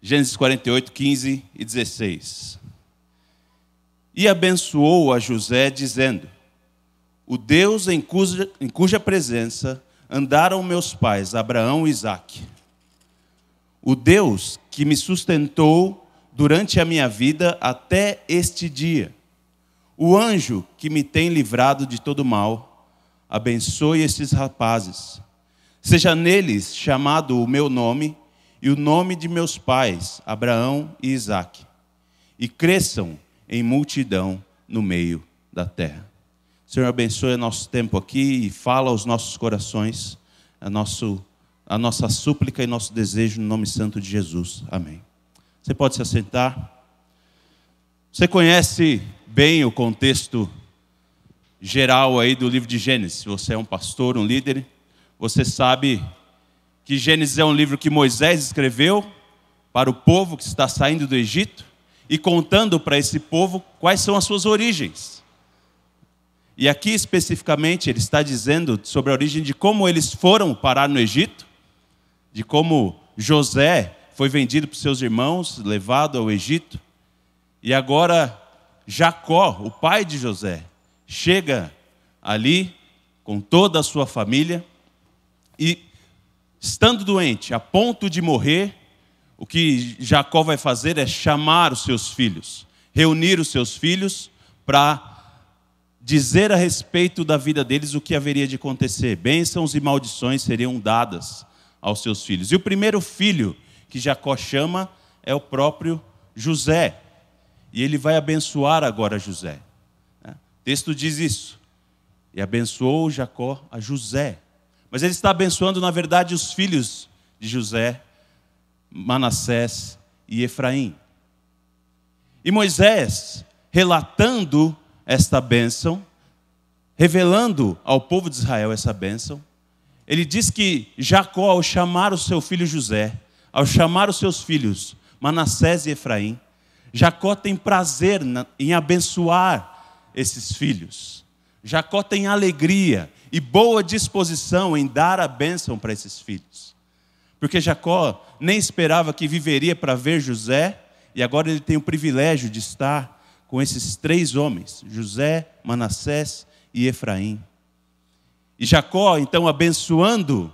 Gênesis 48, 15 e 16. E abençoou a José, dizendo: O Deus em cuja, em cuja presença andaram meus pais, Abraão e Isaque, o Deus que me sustentou durante a minha vida até este dia, o anjo que me tem livrado de todo mal, abençoe estes rapazes. Seja neles chamado o meu nome e o nome de meus pais, Abraão e Isaac e cresçam em multidão no meio da terra. Senhor, abençoe nosso tempo aqui e fala aos nossos corações a, nosso, a nossa súplica e nosso desejo no nome santo de Jesus. Amém. Você pode se assentar. Você conhece bem o contexto geral aí do livro de Gênesis. Você é um pastor, um líder, você sabe que Gênesis é um livro que Moisés escreveu para o povo que está saindo do Egito e contando para esse povo quais são as suas origens. E aqui especificamente ele está dizendo sobre a origem de como eles foram parar no Egito, de como José foi vendido para seus irmãos, levado ao Egito, e agora Jacó, o pai de José, chega ali com toda a sua família e Estando doente, a ponto de morrer, o que Jacó vai fazer é chamar os seus filhos, reunir os seus filhos para dizer a respeito da vida deles o que haveria de acontecer. Bênçãos e maldições seriam dadas aos seus filhos. E o primeiro filho que Jacó chama é o próprio José. E ele vai abençoar agora José. Né? O texto diz isso. E abençoou Jacó a José, mas ele está abençoando, na verdade, os filhos de José, Manassés e Efraim. E Moisés, relatando esta bênção, revelando ao povo de Israel essa bênção, ele diz que Jacó, ao chamar o seu filho José, ao chamar os seus filhos Manassés e Efraim, Jacó tem prazer em abençoar esses filhos. Jacó tem alegria, e boa disposição em dar a bênção para esses filhos. Porque Jacó nem esperava que viveria para ver José, e agora ele tem o privilégio de estar com esses três homens: José, Manassés e Efraim. E Jacó, então, abençoando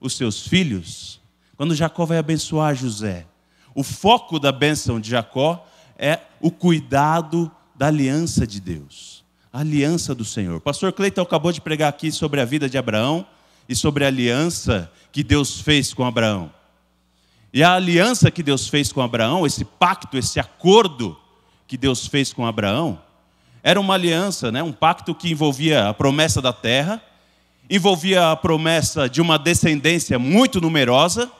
os seus filhos, quando Jacó vai abençoar José, o foco da bênção de Jacó é o cuidado da aliança de Deus a aliança do Senhor. Pastor Cleiton acabou de pregar aqui sobre a vida de Abraão e sobre a aliança que Deus fez com Abraão. E a aliança que Deus fez com Abraão, esse pacto, esse acordo que Deus fez com Abraão, era uma aliança, né? um pacto que envolvia a promessa da terra, envolvia a promessa de uma descendência muito numerosa,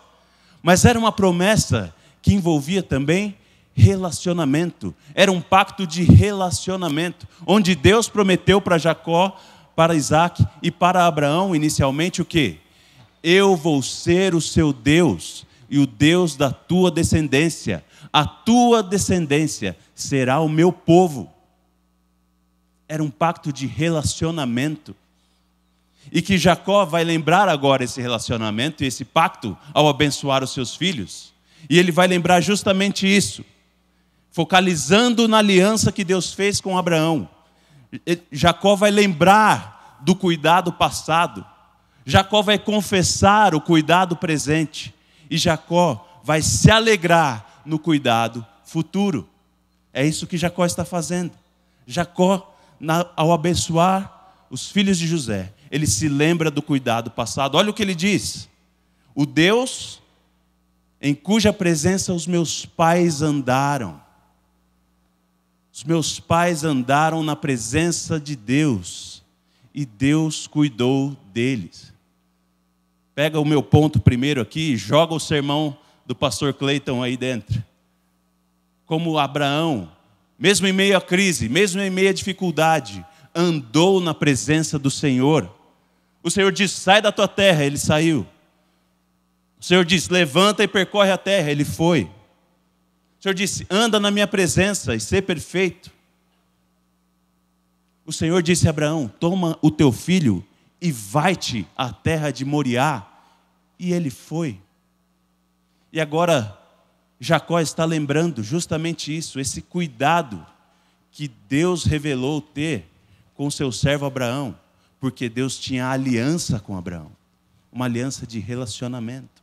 mas era uma promessa que envolvia também relacionamento. Era um pacto de relacionamento, onde Deus prometeu para Jacó, para Isaac e para Abraão inicialmente o que? Eu vou ser o seu Deus e o Deus da tua descendência. A tua descendência será o meu povo. Era um pacto de relacionamento. E que Jacó vai lembrar agora esse relacionamento e esse pacto ao abençoar os seus filhos. E ele vai lembrar justamente isso focalizando na aliança que Deus fez com Abraão. Jacó vai lembrar do cuidado passado, Jacó vai confessar o cuidado presente, e Jacó vai se alegrar no cuidado futuro. É isso que Jacó está fazendo. Jacó, ao abençoar os filhos de José, ele se lembra do cuidado passado. Olha o que ele diz: O Deus em cuja presença os meus pais andaram os meus pais andaram na presença de Deus e Deus cuidou deles. Pega o meu ponto primeiro aqui e joga o sermão do pastor Cleiton aí dentro. Como Abraão, mesmo em meio à crise, mesmo em meio à dificuldade, andou na presença do Senhor. O Senhor diz: sai da tua terra, ele saiu. O Senhor diz: levanta e percorre a terra, ele foi. O Senhor disse: anda na minha presença e ser perfeito. O Senhor disse a Abraão: toma o teu filho e vai-te à terra de Moriá. E ele foi. E agora Jacó está lembrando justamente isso, esse cuidado que Deus revelou ter com seu servo Abraão, porque Deus tinha aliança com Abraão, uma aliança de relacionamento.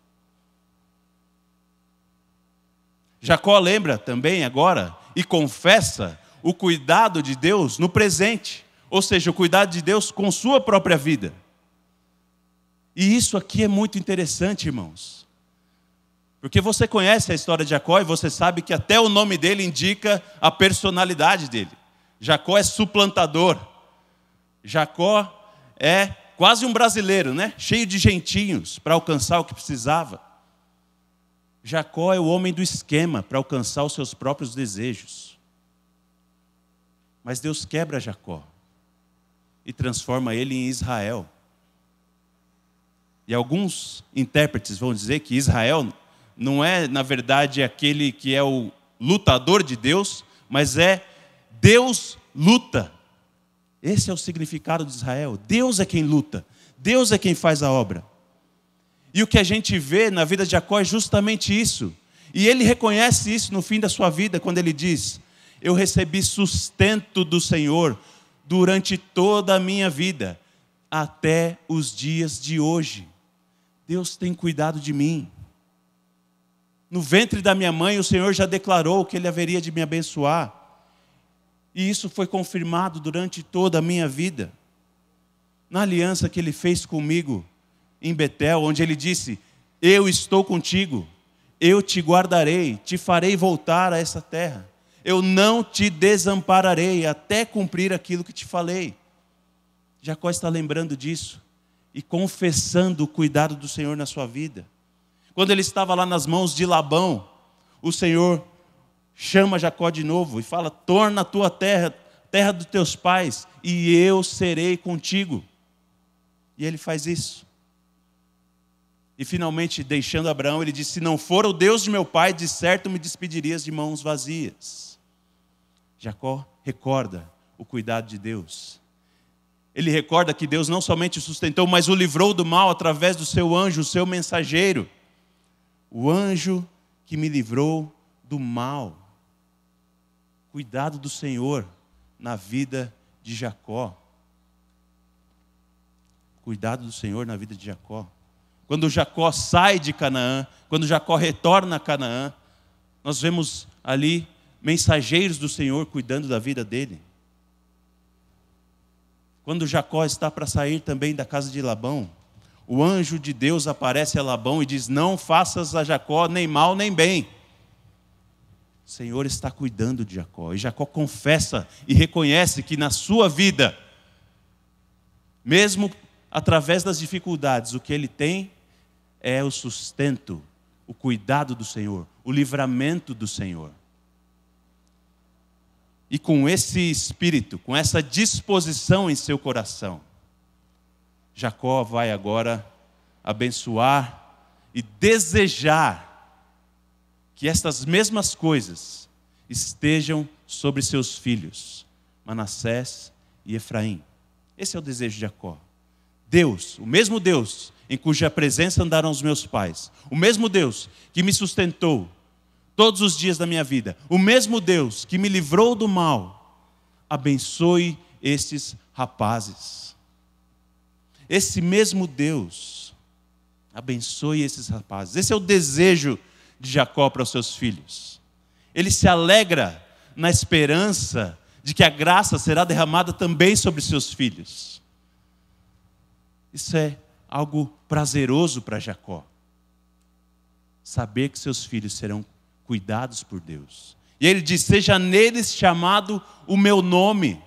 Jacó lembra também agora e confessa o cuidado de Deus no presente, ou seja, o cuidado de Deus com sua própria vida. E isso aqui é muito interessante, irmãos. Porque você conhece a história de Jacó e você sabe que até o nome dele indica a personalidade dele. Jacó é suplantador. Jacó é quase um brasileiro, né? Cheio de gentinhos para alcançar o que precisava. Jacó é o homem do esquema para alcançar os seus próprios desejos. Mas Deus quebra Jacó e transforma ele em Israel. E alguns intérpretes vão dizer que Israel não é, na verdade, aquele que é o lutador de Deus, mas é Deus luta. Esse é o significado de Israel. Deus é quem luta, Deus é quem faz a obra. E o que a gente vê na vida de Jacó é justamente isso. E ele reconhece isso no fim da sua vida, quando ele diz: Eu recebi sustento do Senhor durante toda a minha vida, até os dias de hoje. Deus tem cuidado de mim. No ventre da minha mãe, o Senhor já declarou que Ele haveria de me abençoar. E isso foi confirmado durante toda a minha vida. Na aliança que Ele fez comigo, em Betel, onde ele disse: Eu estou contigo, eu te guardarei, te farei voltar a essa terra, eu não te desampararei até cumprir aquilo que te falei. Jacó está lembrando disso e confessando o cuidado do Senhor na sua vida. Quando ele estava lá nas mãos de Labão, o Senhor chama Jacó de novo e fala: Torna a tua terra, terra dos teus pais, e eu serei contigo. E ele faz isso. E finalmente, deixando Abraão, ele disse: Se não for o Deus de meu pai, de certo me despedirias de mãos vazias. Jacó recorda o cuidado de Deus. Ele recorda que Deus não somente o sustentou, mas o livrou do mal através do seu anjo, o seu mensageiro. O anjo que me livrou do mal. Cuidado do Senhor na vida de Jacó. Cuidado do Senhor na vida de Jacó quando Jacó sai de Canaã, quando Jacó retorna a Canaã, nós vemos ali mensageiros do Senhor cuidando da vida dele. Quando Jacó está para sair também da casa de Labão, o anjo de Deus aparece a Labão e diz: Não faças a Jacó nem mal nem bem. O Senhor está cuidando de Jacó. E Jacó confessa e reconhece que na sua vida, mesmo através das dificuldades, o que ele tem é o sustento, o cuidado do Senhor, o livramento do Senhor. E com esse espírito, com essa disposição em seu coração, Jacó vai agora abençoar e desejar que estas mesmas coisas estejam sobre seus filhos, Manassés e Efraim. Esse é o desejo de Jacó. Deus, o mesmo Deus em cuja presença andaram os meus pais, o mesmo Deus que me sustentou todos os dias da minha vida, o mesmo Deus que me livrou do mal, abençoe estes rapazes. Esse mesmo Deus abençoe esses rapazes. Esse é o desejo de Jacó para os seus filhos. Ele se alegra na esperança de que a graça será derramada também sobre seus filhos. Isso é algo prazeroso para Jacó. Saber que seus filhos serão cuidados por Deus. E ele diz: Seja neles chamado o meu nome.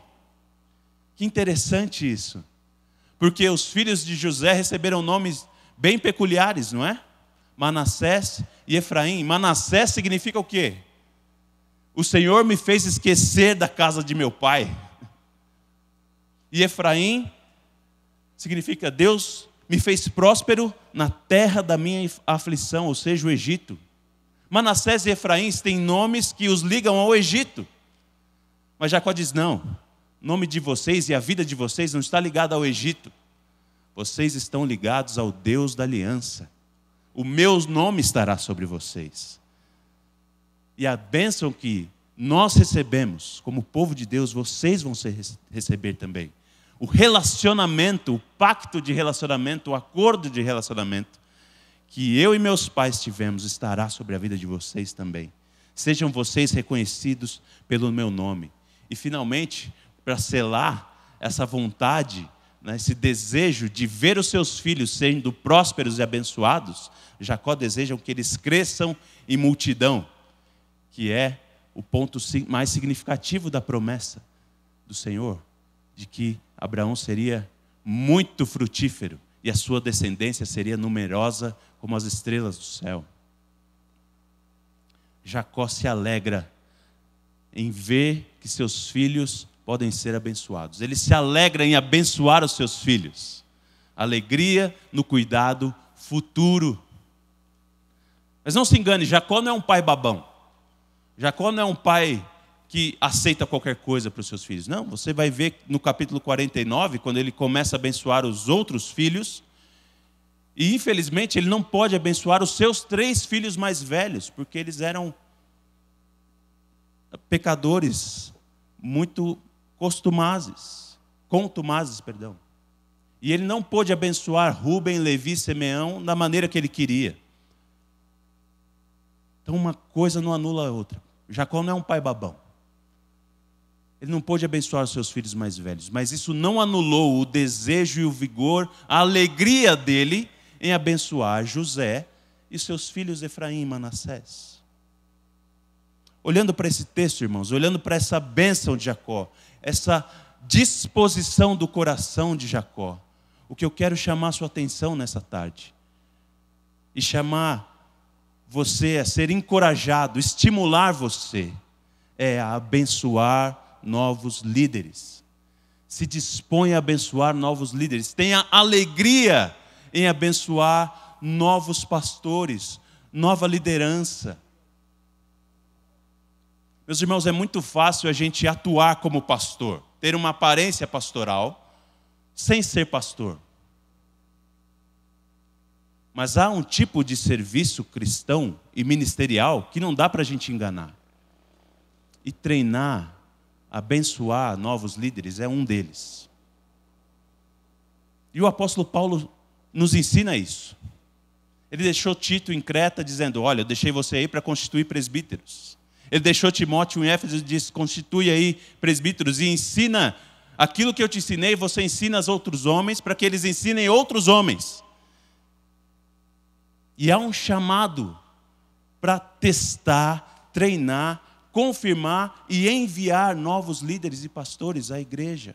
Que interessante isso. Porque os filhos de José receberam nomes bem peculiares, não é? Manassés e Efraim. Manassés significa o quê? O Senhor me fez esquecer da casa de meu pai. E Efraim significa Deus me fez próspero na terra da minha aflição, ou seja, o Egito. Manassés e Efraim têm nomes que os ligam ao Egito. Mas Jacó diz: não, o nome de vocês e a vida de vocês não está ligada ao Egito. Vocês estão ligados ao Deus da aliança. O meu nome estará sobre vocês. E a bênção que nós recebemos, como povo de Deus, vocês vão receber também o relacionamento, o pacto de relacionamento, o acordo de relacionamento que eu e meus pais tivemos estará sobre a vida de vocês também. Sejam vocês reconhecidos pelo meu nome. E finalmente, para selar essa vontade, né, esse desejo de ver os seus filhos sendo prósperos e abençoados, Jacó deseja que eles cresçam em multidão, que é o ponto mais significativo da promessa do Senhor, de que Abraão seria muito frutífero e a sua descendência seria numerosa como as estrelas do céu. Jacó se alegra em ver que seus filhos podem ser abençoados. Ele se alegra em abençoar os seus filhos. Alegria no cuidado futuro. Mas não se engane, Jacó não é um pai babão. Jacó não é um pai que aceita qualquer coisa para os seus filhos. Não, você vai ver no capítulo 49, quando ele começa a abençoar os outros filhos, e infelizmente ele não pode abençoar os seus três filhos mais velhos, porque eles eram pecadores muito costumazes, contumazes, perdão. E ele não pôde abençoar Rubem, Levi, Simeão da maneira que ele queria. Então uma coisa não anula a outra. Jacó não é um pai babão. Ele não pôde abençoar os seus filhos mais velhos, mas isso não anulou o desejo e o vigor, a alegria dele em abençoar José e seus filhos Efraim e Manassés. Olhando para esse texto, irmãos, olhando para essa bênção de Jacó, essa disposição do coração de Jacó, o que eu quero chamar a sua atenção nessa tarde e chamar você a ser encorajado, estimular você é a abençoar novos líderes. Se dispõe a abençoar novos líderes. Tenha alegria em abençoar novos pastores, nova liderança. Meus irmãos, é muito fácil a gente atuar como pastor, ter uma aparência pastoral, sem ser pastor. Mas há um tipo de serviço cristão e ministerial que não dá para a gente enganar. E treinar abençoar novos líderes é um deles. E o apóstolo Paulo nos ensina isso. Ele deixou Tito em Creta dizendo: Olha, eu deixei você aí para constituir presbíteros. Ele deixou Timóteo em Éfeso e disse: Constitui aí presbíteros e ensina aquilo que eu te ensinei, você ensina aos outros homens, para que eles ensinem outros homens. E há um chamado para testar, treinar confirmar e enviar novos líderes e pastores à igreja.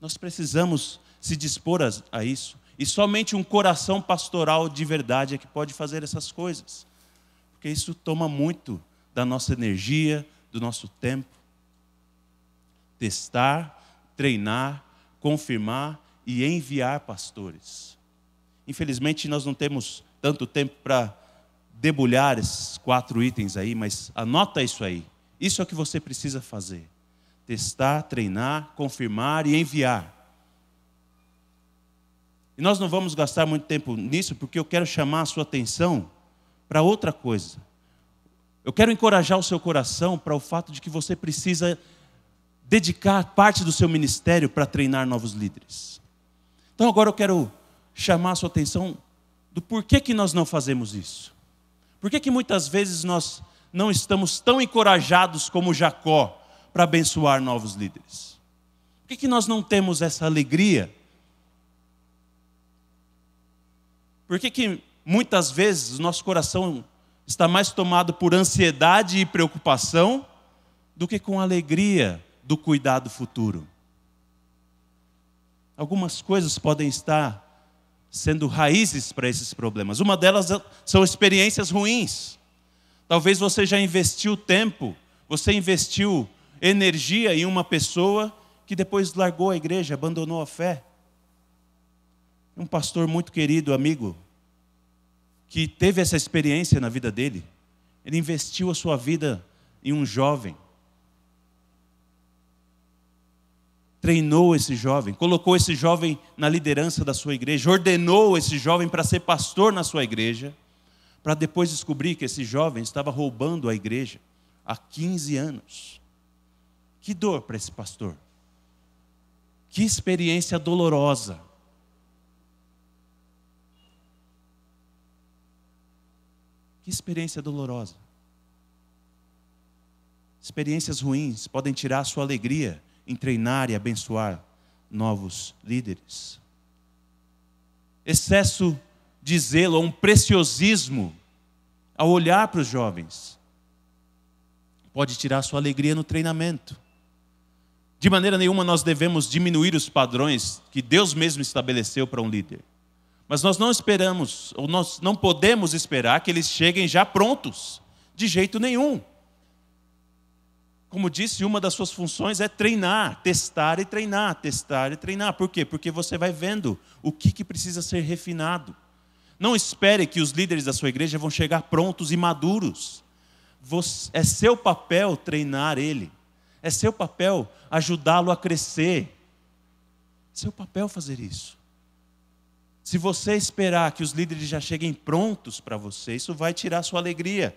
Nós precisamos se dispor a, a isso. E somente um coração pastoral de verdade é que pode fazer essas coisas. Porque isso toma muito da nossa energia, do nosso tempo. Testar, treinar, confirmar e enviar pastores. Infelizmente, nós não temos tanto tempo para debulhar esses quatro itens aí, mas anota isso aí. Isso é o que você precisa fazer: testar, treinar, confirmar e enviar. E nós não vamos gastar muito tempo nisso, porque eu quero chamar a sua atenção para outra coisa. Eu quero encorajar o seu coração para o fato de que você precisa dedicar parte do seu ministério para treinar novos líderes. Então agora eu quero chamar a sua atenção do porquê que nós não fazemos isso. Por que, que muitas vezes nós não estamos tão encorajados como Jacó para abençoar novos líderes? Por que, que nós não temos essa alegria? Por que, que muitas vezes nosso coração está mais tomado por ansiedade e preocupação do que com alegria do cuidado futuro? Algumas coisas podem estar sendo raízes para esses problemas. Uma delas é- são experiências ruins. Talvez você já investiu tempo, você investiu energia em uma pessoa que depois largou a igreja, abandonou a fé. Um pastor muito querido, amigo, que teve essa experiência na vida dele. Ele investiu a sua vida em um jovem treinou esse jovem, colocou esse jovem na liderança da sua igreja, ordenou esse jovem para ser pastor na sua igreja, para depois descobrir que esse jovem estava roubando a igreja há 15 anos. Que dor para esse pastor. Que experiência dolorosa. Que experiência dolorosa. Experiências ruins podem tirar a sua alegria em treinar e abençoar novos líderes. Excesso de zelo, um preciosismo ao olhar para os jovens, pode tirar sua alegria no treinamento. De maneira nenhuma nós devemos diminuir os padrões que Deus mesmo estabeleceu para um líder. Mas nós não esperamos, ou nós não podemos esperar que eles cheguem já prontos, de jeito nenhum como disse, uma das suas funções é treinar, testar e treinar, testar e treinar. Por quê? Porque você vai vendo o que, que precisa ser refinado. Não espere que os líderes da sua igreja vão chegar prontos e maduros. Você, é seu papel treinar ele. É seu papel ajudá-lo a crescer. É seu papel fazer isso. Se você esperar que os líderes já cheguem prontos para você, isso vai tirar sua alegria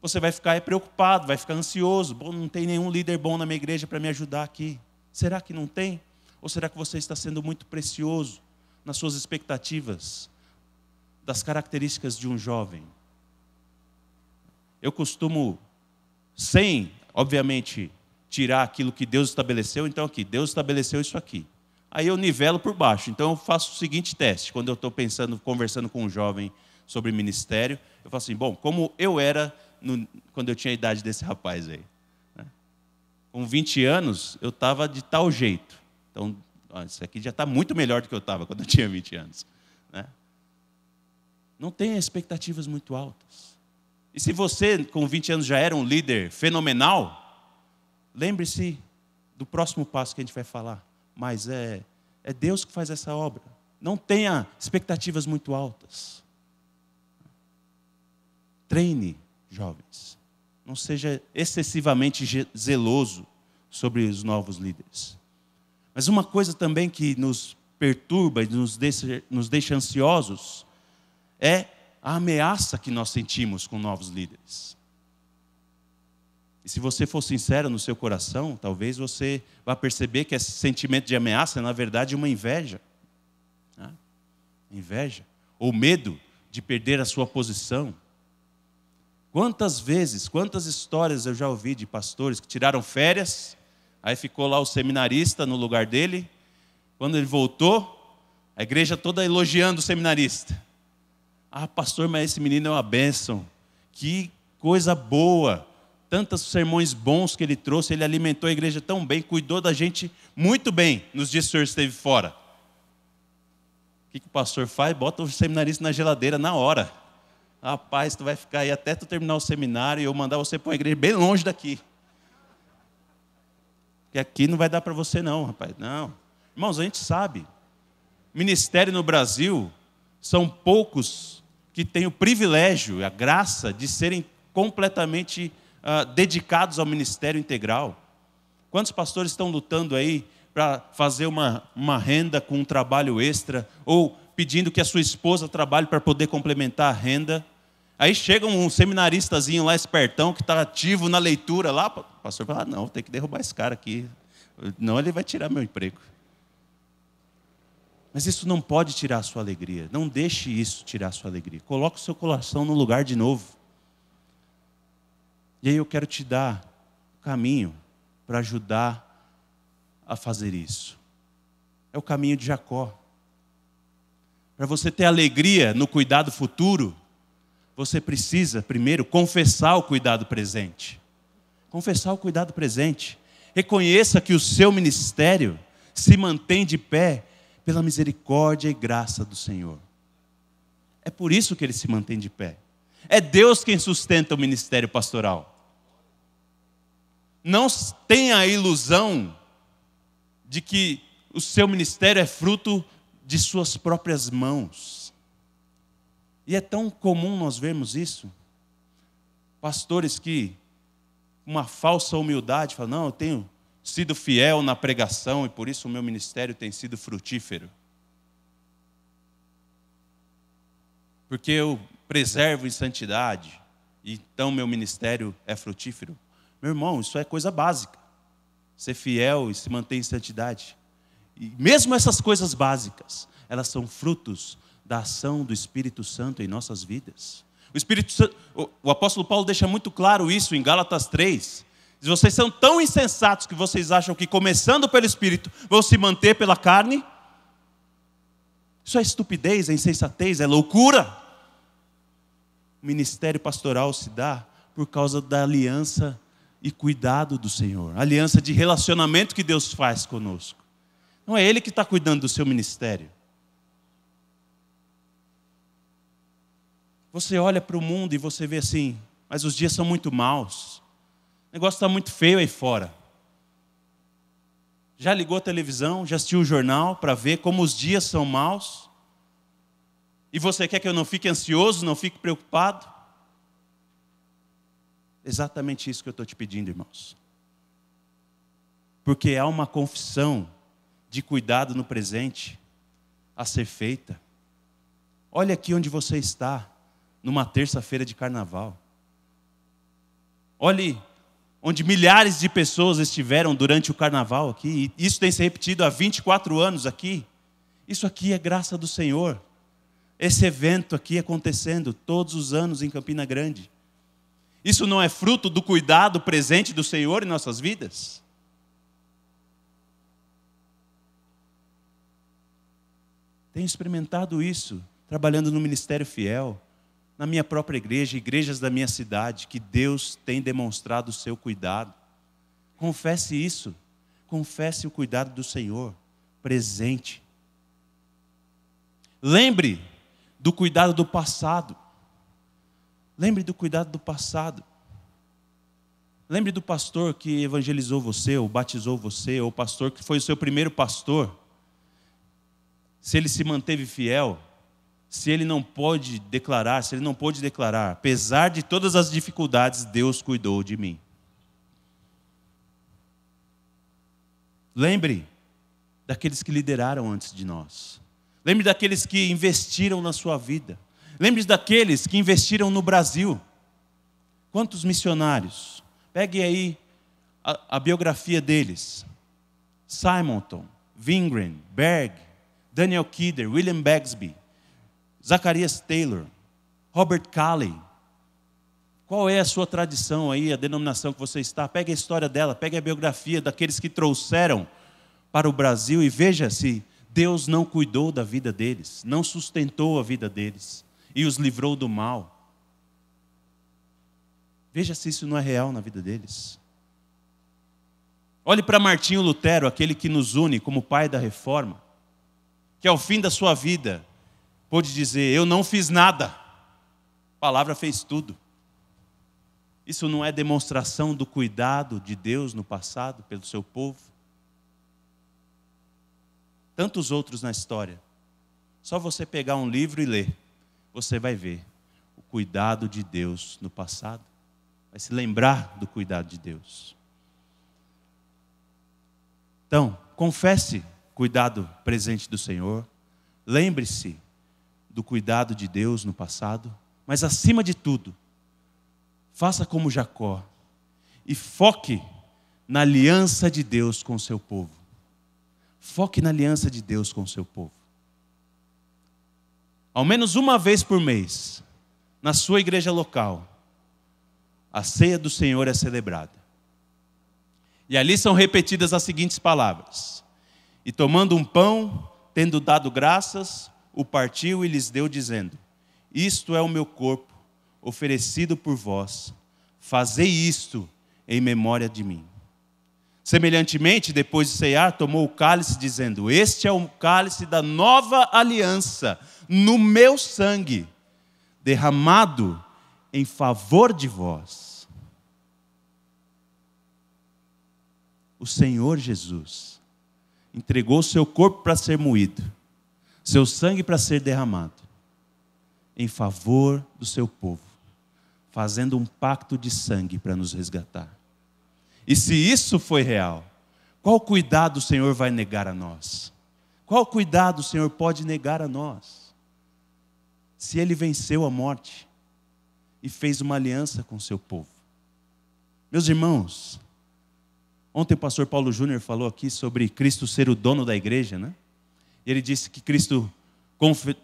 você vai ficar é preocupado, vai ficar ansioso. Bom, não tem nenhum líder bom na minha igreja para me ajudar aqui. Será que não tem? Ou será que você está sendo muito precioso nas suas expectativas das características de um jovem? Eu costumo, sem, obviamente, tirar aquilo que Deus estabeleceu, então aqui, Deus estabeleceu isso aqui. Aí eu nivelo por baixo. Então eu faço o seguinte teste, quando eu estou pensando, conversando com um jovem sobre ministério, eu falo assim: bom, como eu era no, quando eu tinha a idade desse rapaz aí. Né? Com 20 anos, eu estava de tal jeito. Então, ó, isso aqui já está muito melhor do que eu estava quando eu tinha 20 anos. Né? Não tenha expectativas muito altas. E se você, com 20 anos, já era um líder fenomenal, lembre-se do próximo passo que a gente vai falar. Mas é, é Deus que faz essa obra. Não tenha expectativas muito altas. Treine jovens. Não seja excessivamente zeloso sobre os novos líderes. Mas uma coisa também que nos perturba e nos deixa, nos deixa ansiosos é a ameaça que nós sentimos com novos líderes. E se você for sincero no seu coração, talvez você vá perceber que esse sentimento de ameaça é, na verdade, uma inveja. Né? Inveja. Ou medo de perder a sua posição, Quantas vezes, quantas histórias eu já ouvi de pastores que tiraram férias, aí ficou lá o seminarista no lugar dele. Quando ele voltou, a igreja toda elogiando o seminarista. Ah, pastor, mas esse menino é uma bênção. Que coisa boa. Tantos sermões bons que ele trouxe, ele alimentou a igreja tão bem, cuidou da gente muito bem nos dias que o senhor esteve fora. O que, que o pastor faz? Bota o seminarista na geladeira na hora. Rapaz, tu vai ficar aí até tu terminar o seminário e eu mandar você para uma igreja bem longe daqui. Porque aqui não vai dar para você, não, rapaz. Não. Irmãos, a gente sabe. Ministério no Brasil são poucos que têm o privilégio, e a graça de serem completamente uh, dedicados ao ministério integral. Quantos pastores estão lutando aí para fazer uma, uma renda com um trabalho extra ou pedindo que a sua esposa trabalhe para poder complementar a renda? Aí chega um seminaristazinho lá, espertão, que está ativo na leitura lá, o pastor fala, ah, não, tem que derrubar esse cara aqui, não ele vai tirar meu emprego. Mas isso não pode tirar a sua alegria, não deixe isso tirar a sua alegria. Coloque o seu coração no lugar de novo. E aí eu quero te dar o caminho para ajudar a fazer isso. É o caminho de Jacó. Para você ter alegria no cuidado futuro, você precisa primeiro confessar o cuidado presente. Confessar o cuidado presente. Reconheça que o seu ministério se mantém de pé pela misericórdia e graça do Senhor. É por isso que ele se mantém de pé. É Deus quem sustenta o ministério pastoral. Não tenha a ilusão de que o seu ministério é fruto de suas próprias mãos e é tão comum nós vermos isso. Pastores que, uma falsa humildade, falam: não, eu tenho sido fiel na pregação e por isso o meu ministério tem sido frutífero. Porque eu preservo em santidade, e então meu ministério é frutífero. Meu irmão, isso é coisa básica. Ser fiel e se manter em santidade. E mesmo essas coisas básicas, elas são frutos da ação do Espírito Santo em nossas vidas. O, Espírito, o apóstolo Paulo deixa muito claro isso em Gálatas 3. Diz, vocês são tão insensatos que vocês acham que começando pelo Espírito vão se manter pela carne. Isso é estupidez, é insensatez, é loucura. O ministério pastoral se dá por causa da aliança e cuidado do Senhor, aliança de relacionamento que Deus faz conosco. Não é Ele que está cuidando do seu ministério. Você olha para o mundo e você vê assim, mas os dias são muito maus. O negócio está muito feio aí fora. Já ligou a televisão, já assistiu o jornal para ver como os dias são maus? E você quer que eu não fique ansioso, não fique preocupado? Exatamente isso que eu estou te pedindo, irmãos. Porque há uma confissão de cuidado no presente a ser feita. Olha aqui onde você está numa terça-feira de carnaval. Olhe onde milhares de pessoas estiveram durante o carnaval aqui, e isso tem se repetido há 24 anos aqui. Isso aqui é graça do Senhor. Esse evento aqui acontecendo todos os anos em Campina Grande. Isso não é fruto do cuidado presente do Senhor em nossas vidas? Tenho experimentado isso trabalhando no ministério fiel na minha própria igreja, igrejas da minha cidade, que Deus tem demonstrado o seu cuidado. Confesse isso. Confesse o cuidado do Senhor presente. Lembre do cuidado do passado. Lembre do cuidado do passado. Lembre do pastor que evangelizou você, ou batizou você, ou o pastor que foi o seu primeiro pastor. Se ele se manteve fiel, se ele não pode declarar, se ele não pôde declarar, apesar de todas as dificuldades, Deus cuidou de mim. Lembre daqueles que lideraram antes de nós. Lembre daqueles que investiram na sua vida. Lembre daqueles que investiram no Brasil. Quantos missionários? Pegue aí a, a biografia deles: Simonton, Vingren, Berg, Daniel Kidder, William Bagsby. Zacarias Taylor, Robert Calley. Qual é a sua tradição aí, a denominação que você está? Pega a história dela, pega a biografia daqueles que trouxeram para o Brasil e veja se Deus não cuidou da vida deles, não sustentou a vida deles e os livrou do mal. Veja se isso não é real na vida deles. Olhe para Martinho Lutero, aquele que nos une como pai da reforma, que ao fim da sua vida pôde dizer: Eu não fiz nada, a palavra fez tudo. Isso não é demonstração do cuidado de Deus no passado pelo seu povo? Tantos outros na história. Só você pegar um livro e ler, você vai ver o cuidado de Deus no passado. Vai se lembrar do cuidado de Deus. Então, confesse cuidado presente do Senhor. Lembre-se do cuidado de Deus no passado, mas acima de tudo, faça como Jacó e foque na aliança de Deus com o seu povo. Foque na aliança de Deus com o seu povo. Ao menos uma vez por mês, na sua igreja local, a ceia do Senhor é celebrada. E ali são repetidas as seguintes palavras: E tomando um pão, tendo dado graças, o partiu e lhes deu, dizendo: Isto é o meu corpo, oferecido por vós. Fazei isto em memória de mim. Semelhantemente, depois de cear, tomou o cálice, dizendo: Este é o cálice da nova aliança, no meu sangue, derramado em favor de vós. O Senhor Jesus entregou o seu corpo para ser moído seu sangue para ser derramado em favor do seu povo, fazendo um pacto de sangue para nos resgatar. E se isso foi real, qual cuidado o Senhor vai negar a nós? Qual cuidado o Senhor pode negar a nós? Se ele venceu a morte e fez uma aliança com o seu povo. Meus irmãos, ontem o pastor Paulo Júnior falou aqui sobre Cristo ser o dono da igreja, né? Ele disse que Cristo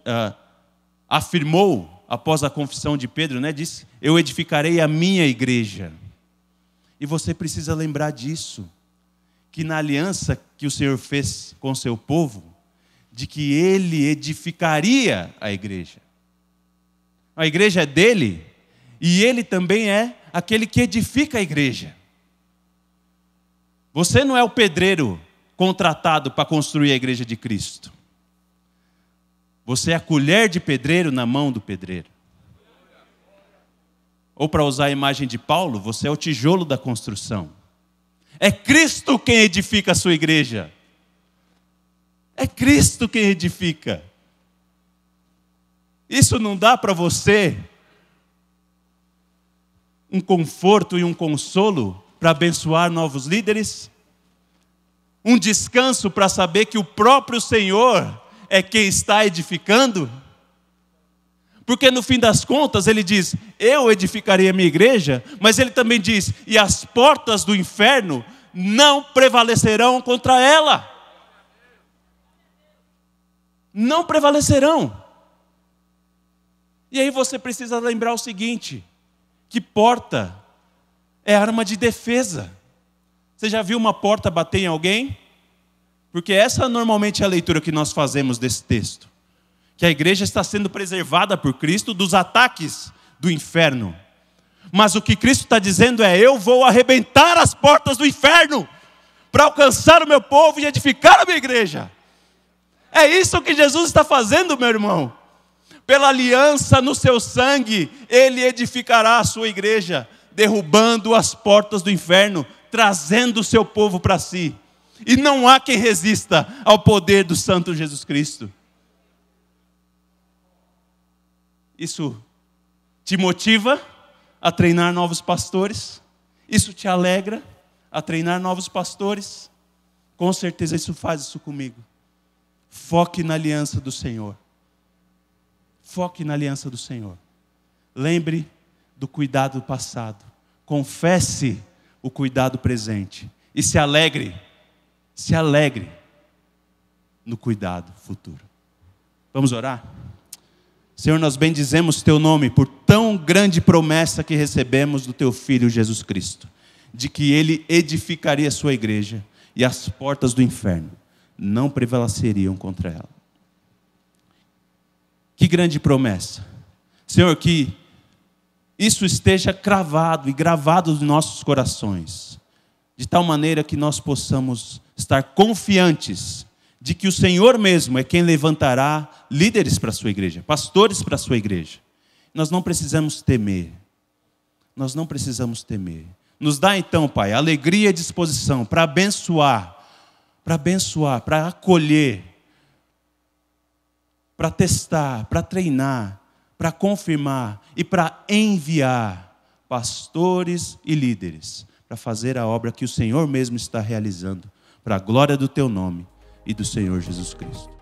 ah, afirmou após a confissão de Pedro, né? Disse: Eu edificarei a minha igreja. E você precisa lembrar disso, que na aliança que o Senhor fez com seu povo, de que ele edificaria a igreja. A igreja é dele e ele também é aquele que edifica a igreja. Você não é o pedreiro contratado para construir a igreja de Cristo. Você é a colher de pedreiro na mão do pedreiro. Ou, para usar a imagem de Paulo, você é o tijolo da construção. É Cristo quem edifica a sua igreja. É Cristo quem edifica. Isso não dá para você um conforto e um consolo para abençoar novos líderes? Um descanso para saber que o próprio Senhor é quem está edificando? Porque no fim das contas ele diz: Eu edificarei a minha igreja, mas ele também diz: E as portas do inferno não prevalecerão contra ela. Não prevalecerão. E aí você precisa lembrar o seguinte: que porta é arma de defesa. Você já viu uma porta bater em alguém? Porque essa é normalmente é a leitura que nós fazemos desse texto. Que a igreja está sendo preservada por Cristo dos ataques do inferno. Mas o que Cristo está dizendo é: eu vou arrebentar as portas do inferno para alcançar o meu povo e edificar a minha igreja. É isso que Jesus está fazendo, meu irmão. Pela aliança no seu sangue, ele edificará a sua igreja, derrubando as portas do inferno, trazendo o seu povo para si. E não há quem resista ao poder do Santo Jesus Cristo. Isso te motiva a treinar novos pastores? Isso te alegra a treinar novos pastores? Com certeza isso faz isso comigo. Foque na aliança do Senhor. Foque na aliança do Senhor. Lembre do cuidado passado. Confesse o cuidado presente. E se alegre se alegre no cuidado futuro. Vamos orar? Senhor, nós bendizemos teu nome por tão grande promessa que recebemos do teu filho Jesus Cristo, de que ele edificaria a sua igreja e as portas do inferno não prevaleceriam contra ela. Que grande promessa. Senhor, que isso esteja cravado e gravado nos nossos corações, de tal maneira que nós possamos estar confiantes de que o Senhor mesmo é quem levantará líderes para a sua igreja, pastores para a sua igreja. Nós não precisamos temer. Nós não precisamos temer. Nos dá então, Pai, alegria e disposição para abençoar, para abençoar, para acolher, para testar, para treinar, para confirmar e para enviar pastores e líderes para fazer a obra que o Senhor mesmo está realizando, para a glória do teu nome e do Senhor Jesus Cristo.